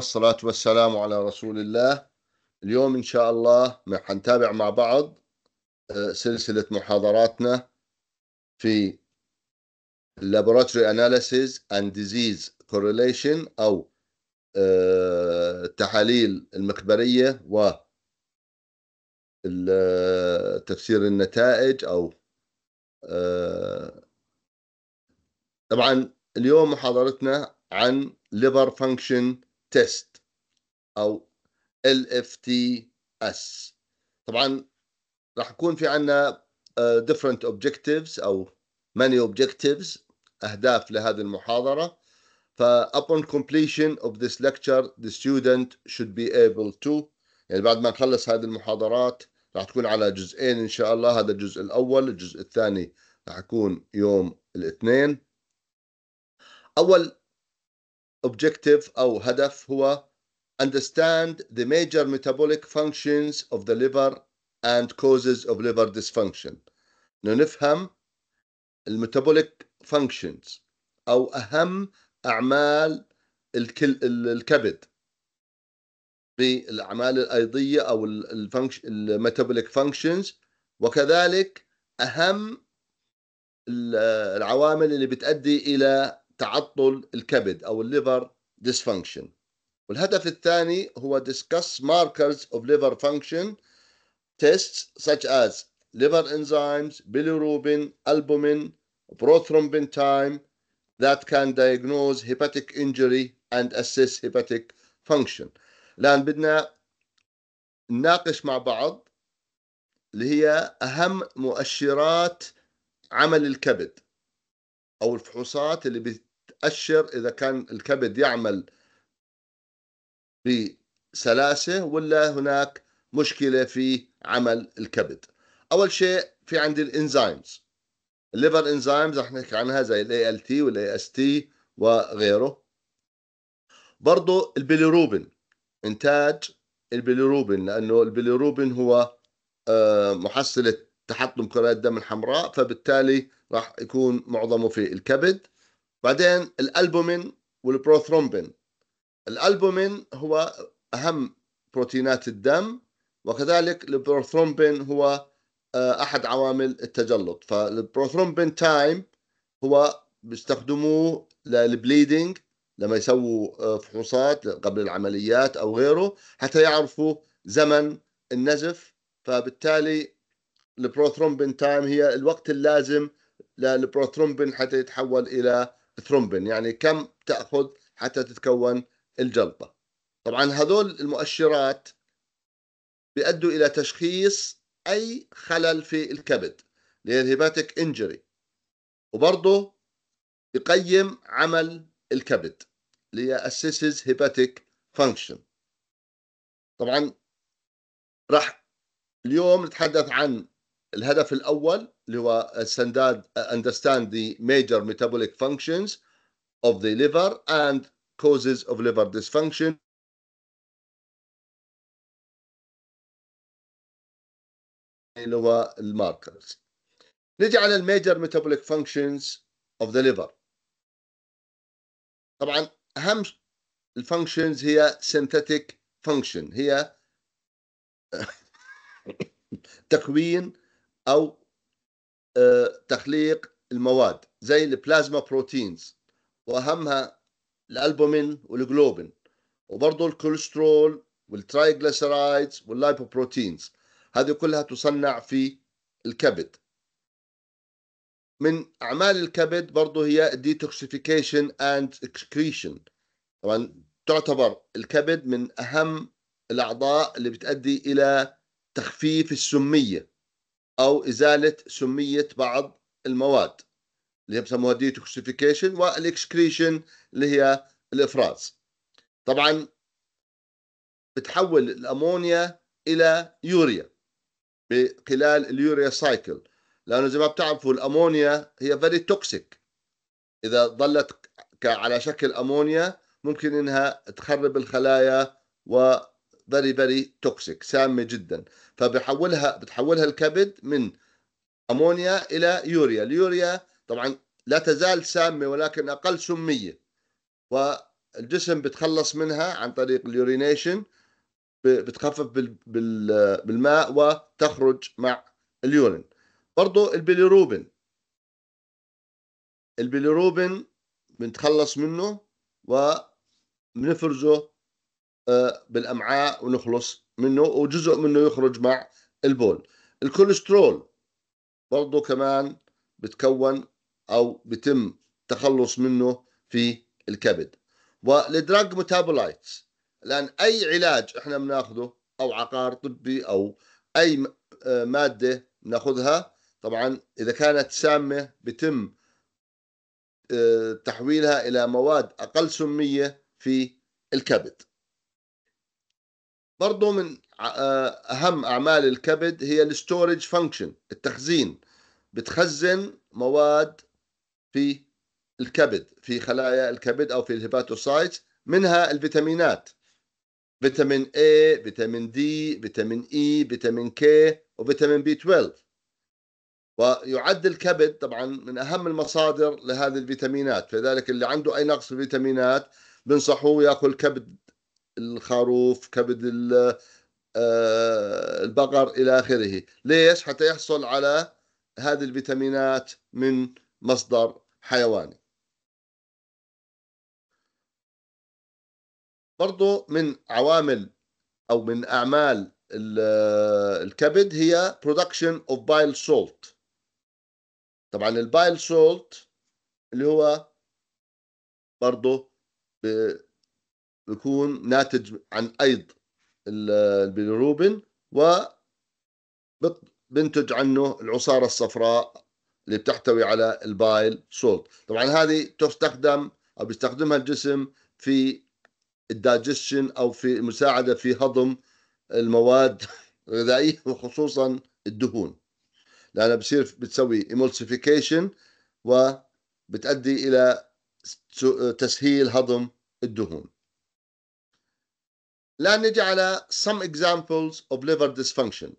والصلاة والسلام على رسول الله اليوم إن شاء الله حنتابع مع بعض آه، سلسلة محاضراتنا في Laboratory Analysis and Disease Correlation أو التحاليل آه، المخبرية و آه، تفسير النتائج أو طبعا اليوم محاضرتنا عن liver function تيست او ال اف تي اس طبعا راح يكون في عندنا آه، different objectives او many objectives اهداف لهذه المحاضره ف upon completion of this lecture the student should be able to يعني بعد ما نخلص هذه المحاضرات راح تكون على جزئين ان شاء الله هذا الجزء الاول الجزء الثاني راح يكون يوم الاثنين اول objective أو هدف هو understand the major metabolic functions of the liver and causes of liver dysfunction نفهم الميتابوليك functions أو أهم أعمال الكبد بالأعمال الأيضية أو ال metabolic functions وكذلك أهم العوامل اللي بتؤدي إلى تعطل الكبد أو الليفر dysfunction والهدف الثاني هو discuss markers of liver function tests such as liver enzymes, bilirubin, albumin, prothrombin time that can diagnose hepatic injury and assess hepatic function. الآن بدنا نناقش مع بعض اللي هي أهم مؤشرات عمل الكبد أو الفحوصات اللي أشر إذا كان الكبد يعمل بسلاسة ولا هناك مشكلة في عمل الكبد أول شيء في عندي الإنزيمز الليفر إنزيمز رح نحكي عنها زي الـ ALT والـ AST وغيره برضو البيليروبين إنتاج البيليروبين لأنه البيليروبين هو آه، محصلة تحطم كريات الدم الحمراء فبالتالي راح يكون معظمه في الكبد بعدين الالبومين والبروثرومبين الالبومين هو اهم بروتينات الدم وكذلك البروثرومبين هو آه، احد عوامل التجلط فالبروثرومبين تايم هو بيستخدموه للبليدنج لما يسووا آه، فحوصات قبل العمليات او غيره حتى يعرفوا زمن النزف فبالتالي البروثرومبين تايم هي الوقت اللازم للبروثرومبين حتى يتحول الى ثرومبين يعني كم تأخذ حتى تتكون الجلطة طبعا هذول المؤشرات بيؤدوا إلى تشخيص أي خلل في الكبد اللي هي انجري وبرضه يقيم عمل الكبد اللي هي assesses hepatic function طبعا راح اليوم نتحدث عن الهدف الاول اللي هو سنداد understand the major metabolic functions of the liver and causes of liver dysfunction اللي هو الماركرز نجي على الميجر ميتابوليك فانكشنز اوف ذا ليفر طبعا اهم الفانكشنز هي سينثيتيك فانكشن هي تكوين او آه، تخليق المواد زي البلازما بروتينز واهمها الالبومين والجلوبين وبرضه الكوليسترول والترايجليسرايدز واللايبوبروتينز هذه كلها تصنع في الكبد من اعمال الكبد برضه هي detoxification اند excretion طبعا تعتبر الكبد من اهم الاعضاء اللي بتؤدي الى تخفيف السميه أو إزالة سمية بعض المواد اللي هي بسموها ديتوكسيفيكيشن والإكسكريشن اللي هي الإفراز طبعا بتحول الأمونيا إلى يوريا خلال اليوريا سايكل لأنه زي ما بتعرفوا الأمونيا هي فيري توكسيك إذا ظلت على شكل أمونيا ممكن إنها تخرب الخلايا و very very toxic سامة جدا فبحولها بتحولها الكبد من أمونيا إلى يوريا اليوريا طبعا لا تزال سامة ولكن أقل سمية والجسم بتخلص منها عن طريق اليورينيشن بتخفف بالماء وتخرج مع اليورين برضو البيليروبين البيليروبين بنتخلص منه ونفرزه بالامعاء ونخلص منه وجزء منه يخرج مع البول الكوليسترول برضه كمان بتكون او بتم التخلص منه في الكبد والدراج ميتابولايتس الان اي علاج احنا بناخذه او عقار طبي او اي آه، ماده بناخذها طبعا اذا كانت سامه بتم آه، تحويلها الى مواد اقل سميه في الكبد برضو من آه، اهم اعمال الكبد هي الستورج فانكشن التخزين بتخزن مواد في الكبد في خلايا الكبد او في الهيباتوسايت منها الفيتامينات فيتامين A فيتامين D فيتامين E فيتامين K وفيتامين B12 ويعد الكبد طبعا من اهم المصادر لهذه الفيتامينات فذلك اللي عنده اي نقص في الفيتامينات بنصحوه ياكل كبد الخروف كبد آه، البقر إلى آخره ليش؟ حتى يحصل على هذه الفيتامينات من مصدر حيواني برضو من عوامل أو من أعمال آه، الكبد هي production of bile salt طبعا البايل سولت اللي هو برضه بيكون ناتج عن أيض البيلروبين بنتج عنه العصارة الصفراء اللي بتحتوي على البايل سولت طبعا هذه تستخدم أو بيستخدمها الجسم في الدايجستشن أو في المساعدة في هضم المواد الغذائية وخصوصا الدهون لأنها بصير بتسوي ايمولسيفيكيشن وبتؤدي إلى تسهيل هضم الدهون الآن نجي على some examples of liver dysfunction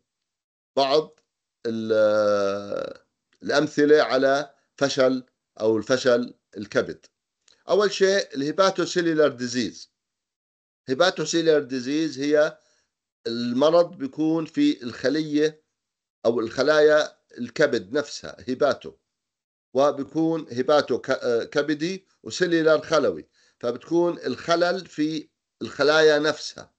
بعض الأمثلة على فشل أو الفشل الكبد أول شيء الهباتوسيلولار ديزيز هباتوسيلولار ديزيز هي المرض بيكون في الخلية أو الخلايا الكبد نفسها هباتو وبيكون هباتو كبدي وسيلولار خلوي فبتكون الخلل في الخلايا نفسها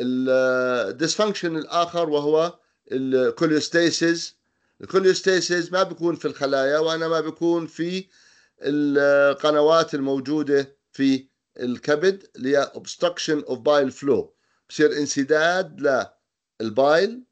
الديسفانكشن الاخر وهو الكوليوستيسيس الكوليوستيسيس ما بيكون في الخلايا وانما بيكون في القنوات الموجوده في الكبد اللي هي obstruction of bile flow بصير انسداد للبايل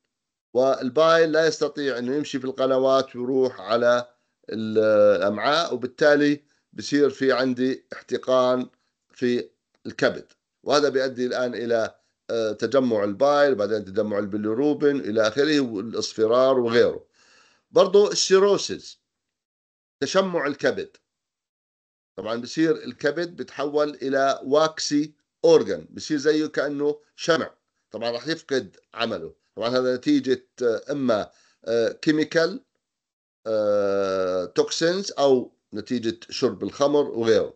والبايل لا يستطيع انه يمشي في القنوات ويروح على الامعاء وبالتالي بصير في عندي احتقان في الكبد وهذا بيؤدي الان الى آه، تجمع البايل بعدين تجمع البيليروبين الى اخره والاصفرار وغيره برضو السيروسيس تشمع الكبد طبعا بصير الكبد بتحول الى واكسي اورجن بصير زيه كانه شمع طبعا راح يفقد عمله طبعا هذا نتيجه آه، اما آه، كيميكال توكسينز او نتيجه شرب الخمر وغيره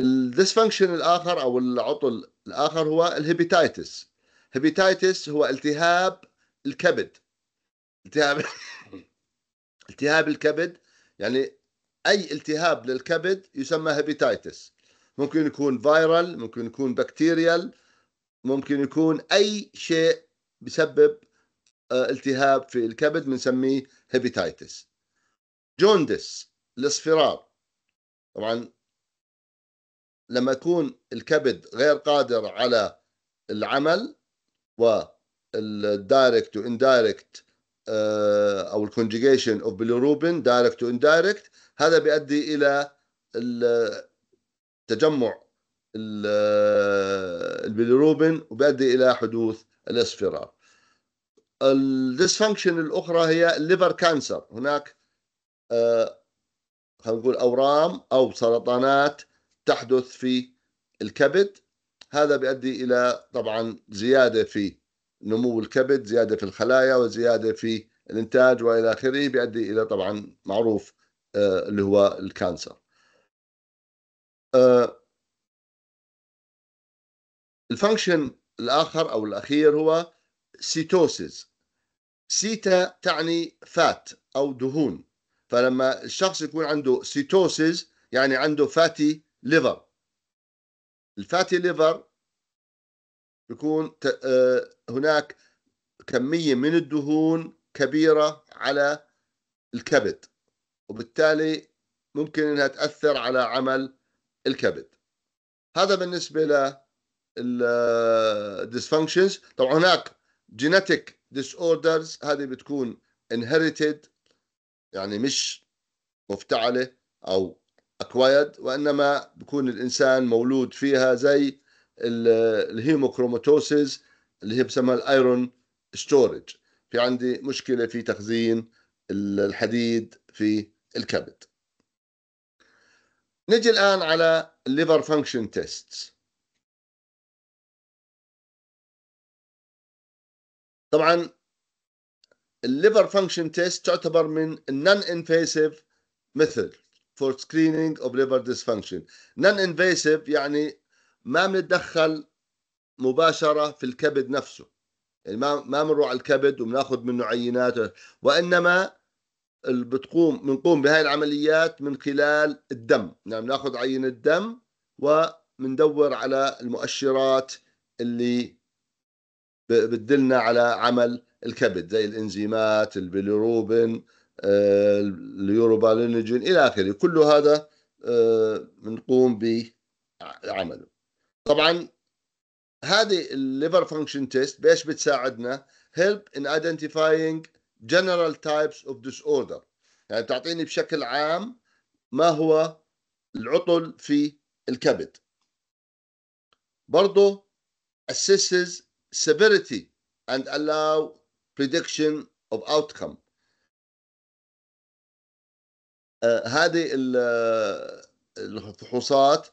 الديسفانكشن الاخر او العطل الآخر هو الهيبيتايتس هيبيتايتس هو التهاب الكبد التهاب التهاب الكبد يعني أي التهاب للكبد يسمى هيبيتايتس ممكن يكون فايرال ممكن يكون بكتيريال ممكن يكون أي شيء بسبب آه، التهاب في الكبد بنسميه هيبيتايتس جوندس الاصفرار طبعا لما يكون الكبد غير قادر على العمل والدايركت آه، واندايركت او الكونجيجيشن اوف بيليروبين دايركت واندايركت هذا بيؤدي الى تجمع آه، البيليروبين وبيؤدي الى حدوث الاصفرار الديسفانكشن الاخرى هي الليفر كانسر هناك آه، خلينا نقول اورام او سرطانات تحدث في الكبد هذا بيؤدي إلى طبعا زيادة في نمو الكبد زيادة في الخلايا وزيادة في الإنتاج وإلى آخره بيؤدي إلى طبعا معروف آه، اللي هو الكانسر آه، الفانكشن الآخر أو الأخير هو سيتوسيس سيتا تعني فات أو دهون فلما الشخص يكون عنده سيتوسيس يعني عنده فاتي ليفر الفاتي ليفر يكون آه، هناك كمية من الدهون كبيرة على الكبد وبالتالي ممكن انها تأثر على عمل الكبد هذا بالنسبة ل الديسفانكشنز آه، طبعا هناك جينيتيك ديس اوردرز هذه بتكون inherited يعني مش مفتعله او اكوايرد وانما بكون الانسان مولود فيها زي الهيموكروماتوسيس اللي هي بسمها الايرون ستورج في عندي مشكله في تخزين الحديد في الكبد نجي الان على الليفر فانكشن تيست طبعا الليفر فانكشن تيست تعتبر من النون انفيسيف ميثود for screening of liver dysfunction non-invasive يعني ما بنتدخل مباشرة في الكبد نفسه يعني ما ما بنروح على الكبد وبناخذ منه عينات وانما بتقوم بنقوم بهاي العمليات من خلال الدم يعني بناخذ عينة دم وبندور على المؤشرات اللي بتدلنا على عمل الكبد زي الانزيمات البيليروبين آه، اليوروبا الى اخره كل هذا بنقوم آه، بعمله طبعا هذه الليفر فانكشن تيست بايش بتساعدنا ان in identifying general types of disorder يعني تعطيني بشكل عام ما هو العطل في الكبد برضه assesses severity and allow prediction of outcome آه، هذه آه، الفحوصات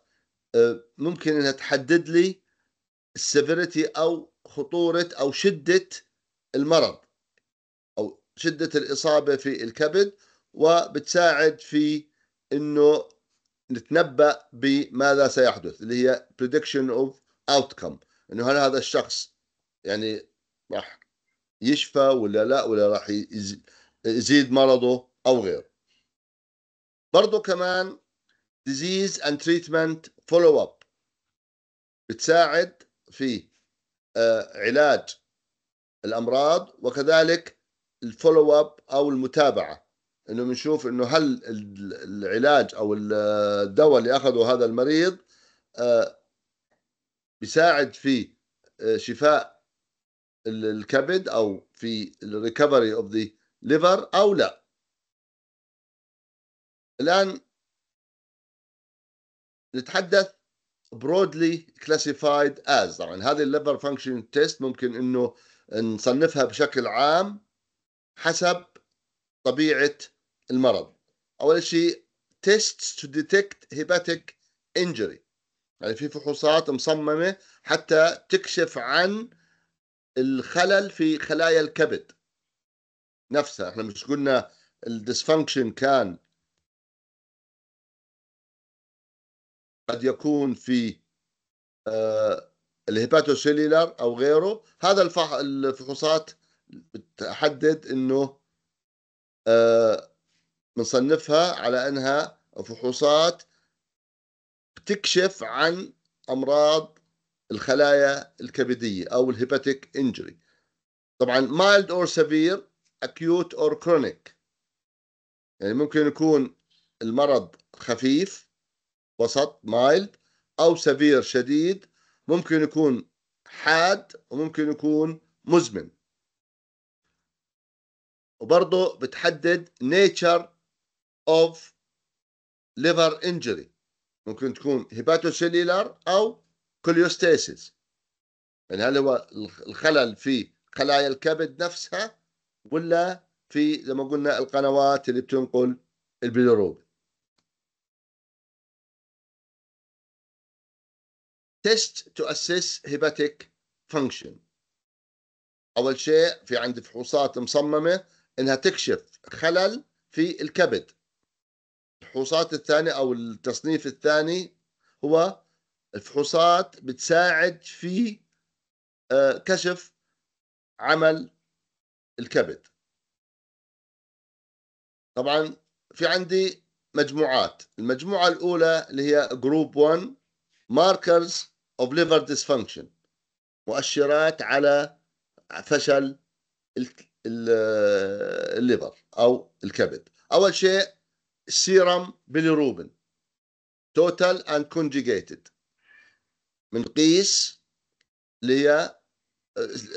آه، ممكن انها تحدد لي السيفيريتي او خطوره او شده المرض او شده الاصابه في الكبد وبتساعد في انه نتنبا بماذا سيحدث اللي هي prediction of outcome انه هل هذا الشخص يعني راح يشفى ولا لا ولا راح يزيد مرضه او غيره برضو كمان disease and treatment follow up بتساعد في آه، علاج الامراض وكذلك الفولو اب او المتابعه انه بنشوف انه هل العلاج او الدواء اللي اخذه هذا المريض آه، بيساعد في آه، شفاء الكبد او في الريكفري اوف ذا ليفر او لا الآن نتحدث broadly classified as طبعا هذه الليفر فانكشن تيست ممكن انه نصنفها بشكل عام حسب طبيعه المرض اول شيء tests to detect hepatic injury يعني في فحوصات مصممه حتى تكشف عن الخلل في خلايا الكبد نفسها احنا مش قلنا الديسفانكشن كان قد يكون في آه، الهيباتوسيلولار او غيره هذا الفحوصات بتحدد انه آه، بنصنفها على انها فحوصات بتكشف عن امراض الخلايا الكبديه او الهيباتيك انجري طبعا مايلد اور سفير اكيوت اور كرونيك يعني ممكن يكون المرض خفيف وسط مايلد أو سفير شديد ممكن يكون حاد وممكن يكون مزمن وبرضه بتحدد nature of liver injury ممكن تكون هيباتوسيلولار أو كوليوستاسيس يعني هل هو الخلل في خلايا الكبد نفسها ولا في زي ما قلنا القنوات اللي بتنقل البيلروبي تيست تو اسس هيباتيك فانكشن اول شيء في عندي فحوصات مصممه انها تكشف خلل في الكبد الفحوصات الثانيه او التصنيف الثاني هو الفحوصات بتساعد في آه، كشف عمل الكبد طبعا في عندي مجموعات المجموعة الأولى اللي هي جروب 1 ماركرز of liver dysfunction مؤشرات على فشل الليفر او الكبد اول شيء السيرم بيليروبين توتال اند كونجيجيتد بنقيس اللي هي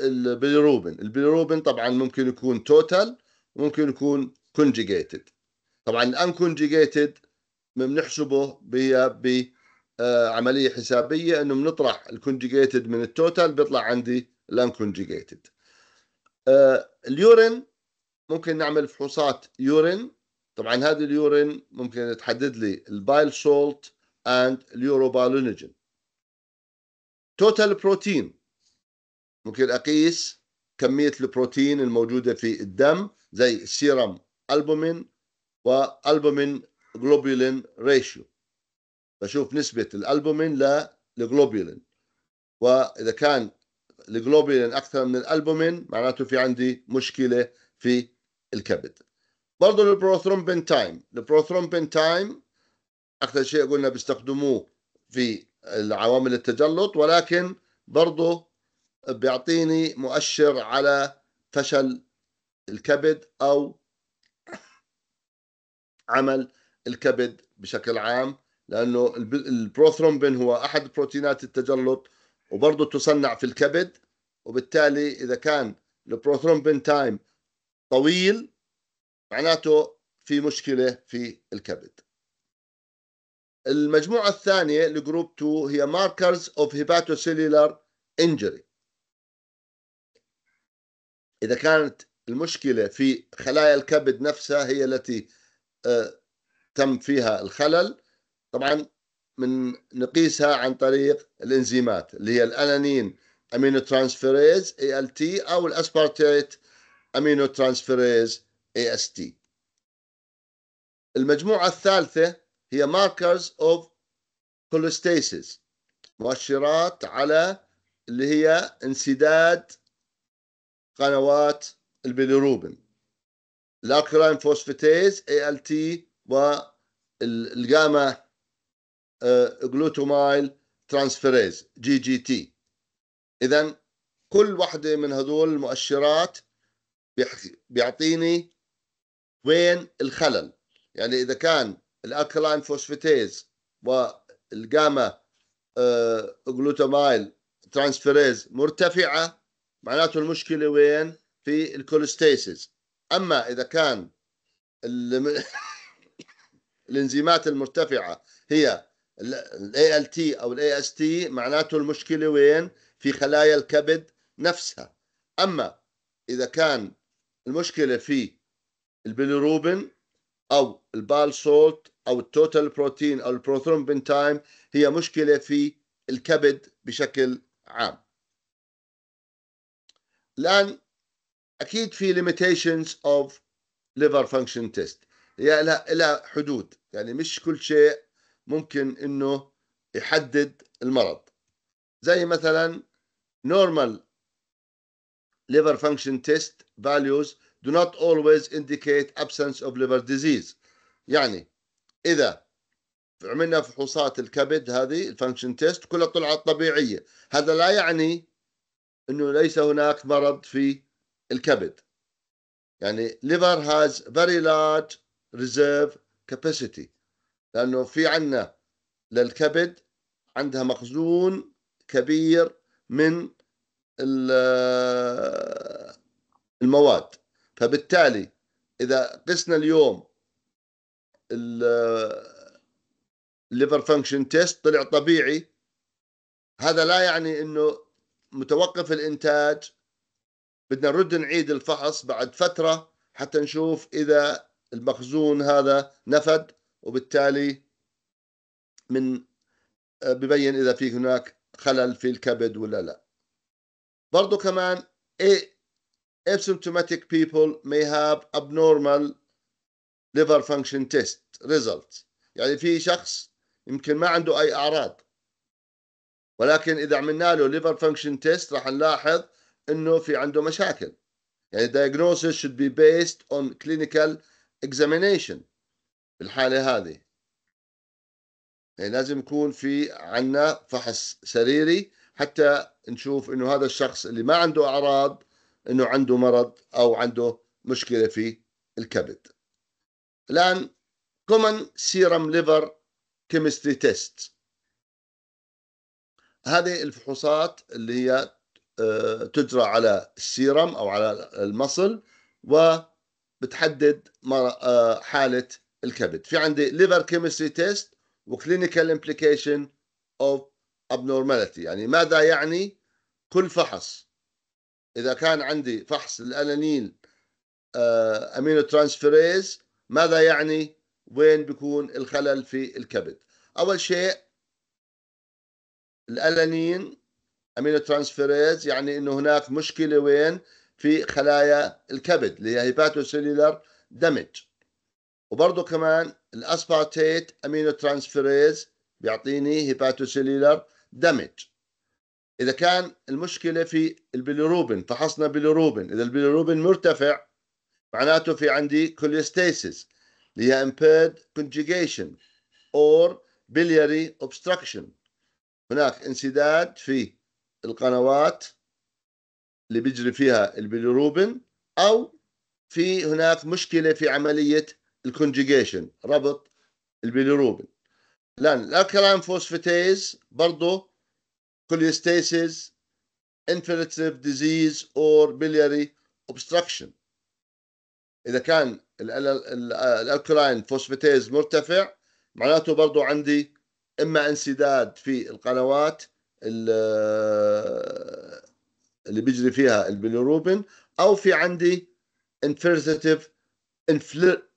البيليروبين البيليروبين طبعا ممكن يكون توتال ممكن يكون كونجيجيتد طبعا الان كونجيجيتد بنحسبه ب آه، عمليه حسابيه انه بنطرح الكونجيجيتد من التوتال بيطلع عندي الانكونجيجيتد آه، اليورين ممكن نعمل فحوصات يورين طبعا هذه اليورين ممكن تحدد لي البايل سولت اند اليوروبالونجين توتال بروتين ممكن اقيس كميه البروتين الموجوده في الدم زي سيرم البومين والبومين جلوبولين ريشيو بشوف نسبة الألبومين للجلوبولين وإذا كان الجلوبولين أكثر من الألبومين معناته في عندي مشكلة في الكبد برضه البروثرومبين تايم البروثرومبين تايم أكثر شيء قلنا بيستخدموه في العوامل التجلط ولكن برضه بيعطيني مؤشر على فشل الكبد أو عمل الكبد بشكل عام لانه البروثرومبين هو احد بروتينات التجلط وبرضه تصنع في الكبد وبالتالي اذا كان البروثرومبين تايم طويل معناته في مشكله في الكبد المجموعه الثانيه لجروب 2 هي ماركرز اوف هيباتوسيلولار انجري اذا كانت المشكله في خلايا الكبد نفسها هي التي آه، تم فيها الخلل طبعا من نقيسها عن طريق الانزيمات اللي هي الانانين امينو ترانسفيريز اي ال تي او الاسبارتيت امينو ترانسفيريز اي اس تي المجموعه الثالثه هي ماركرز اوف كولستاسيس مؤشرات على اللي هي انسداد قنوات البيليروبين الاكرين فوسفاتيز اي ال تي والجاما جلوتومايل ترانسفيريز جي جي تي اذا كل وحده من هذول المؤشرات بيعطيني وين الخلل يعني اذا كان الاكلاين فوسفاتيز والجاما جلوتومايل آه، ترانسفيريز مرتفعه معناته المشكله وين في الكوليستيسيس اما اذا كان الانزيمات المرتفعه هي الاي ال تي او الاي اس تي معناته المشكله وين؟ في خلايا الكبد نفسها اما اذا كان المشكله في البيليروبين او البال سولت او التوتال بروتين او البروثرومبين تايم هي مشكله في الكبد بشكل عام الان اكيد في limitations of liver function test هي لها حدود يعني مش كل شيء ممكن انه يحدد المرض زي مثلا normal liver function test values do not always indicate absence of liver disease يعني اذا عملنا فحوصات الكبد هذه الفانكشن تيست كلها طلعت طبيعيه هذا لا يعني انه ليس هناك مرض في الكبد يعني liver has very large reserve capacity لأنه في عنا للكبد عندها مخزون كبير من المواد فبالتالي إذا قسنا اليوم الليفر فانكشن تيست طلع طبيعي هذا لا يعني انه متوقف الانتاج بدنا نرد نعيد الفحص بعد فتره حتى نشوف اذا المخزون هذا نفد وبالتالي من ببين اذا في هناك خلل في الكبد ولا لا برضو كمان asymptomatic people may have abnormal liver function test results يعني في شخص يمكن ما عنده اي اعراض ولكن اذا عملنا له liver function test راح نلاحظ انه في عنده مشاكل يعني diagnosis should be based on clinical examination الحالة هذه يعني لازم يكون في عنا فحص سريري حتى نشوف انه هذا الشخص اللي ما عنده اعراض انه عنده مرض او عنده مشكلة في الكبد الان كومن سيرم ليفر كيمستري تيست هذه الفحوصات اللي هي آه، تجرى على السيرم او على المصل وبتحدد آه، حاله الكبد في عندي liver chemistry test clinical implication of abnormality يعني ماذا يعني كل فحص إذا كان عندي فحص الألانين أمينو ترانسفيريز ماذا يعني وين بيكون الخلل في الكبد أول شيء الألانين أمينو ترانسفيريز يعني أنه هناك مشكلة وين في خلايا الكبد اللي هي هيباتوسيلولار دامج وبرضه كمان الاسبارتيت امينو ترانسفيريز بيعطيني هيباتوسيلولار دمج اذا كان المشكله في البيليروبين فحصنا بيليروبين اذا البيليروبين مرتفع معناته في عندي كوليستاسيس اللي هي امبيرد كونجيجيشن اور بيليري obstruction هناك انسداد في القنوات اللي بيجري فيها البيليروبين او في هناك مشكله في عمليه الكونجيجيشن ربط البيليروبين الان الالكلاين فوسفاتيز برضه كوليستاسيس انفلتيف ديزيز اور بيلياري اوبستراكشن اذا كان الالكلاين فوسفاتيز مرتفع معناته برضو عندي اما انسداد في القنوات اللي بيجري فيها البيليروبين او في عندي انفيرزيتيف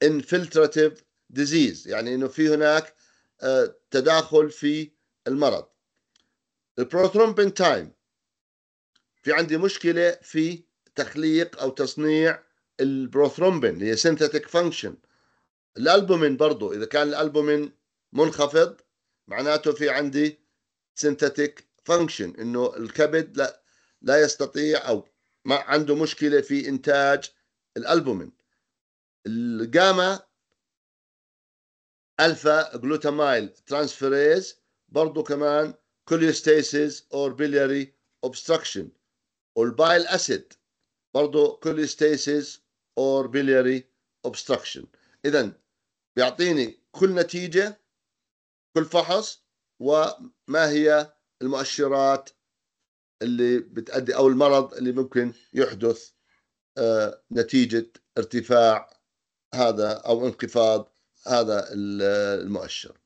انفلتراتيف ديزيز يعني انه في هناك آه، تداخل في المرض البروثرومبين تايم في عندي مشكله في تخليق او تصنيع البروثرومبين اللي هي سينثيتك فانكشن الالبومين برضو اذا كان الالبومين منخفض معناته في عندي سينثيتك فانكشن انه الكبد لا لا يستطيع او ما عنده مشكله في انتاج الالبومين الجاما الفا جلوتامايل ترانسفيريز برضو كمان كوليوستيسيس اور بيلياري اوبستراكشن والبايل اسيد برضو كوليوستيسيس اور بيلياري اوبستراكشن اذا بيعطيني كل نتيجه كل فحص وما هي المؤشرات اللي بتأدي او المرض اللي ممكن يحدث آه، نتيجه ارتفاع هذا او انخفاض هذا المؤشر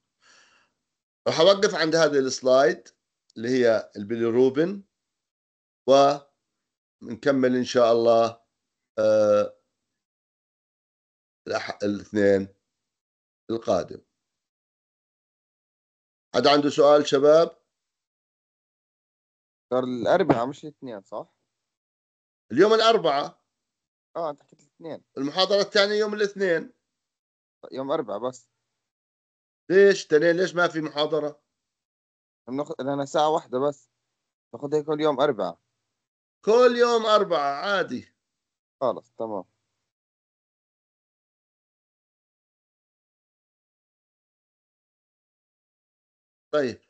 راح اوقف عند هذه السلايد اللي هي البيليروبين ونكمل ان شاء الله آه الاثنين القادم حد عنده سؤال شباب صار الاربعاء مش الاثنين صح اليوم الاربعاء اه انت حكيت الاثنين المحاضرة الثانية يوم الاثنين يوم أربعة بس ليش تنين ليش ما في محاضرة؟ بناخذ لنا ساعة واحدة بس ناخذها كل يوم أربعة كل يوم أربعة عادي خلص تمام طيب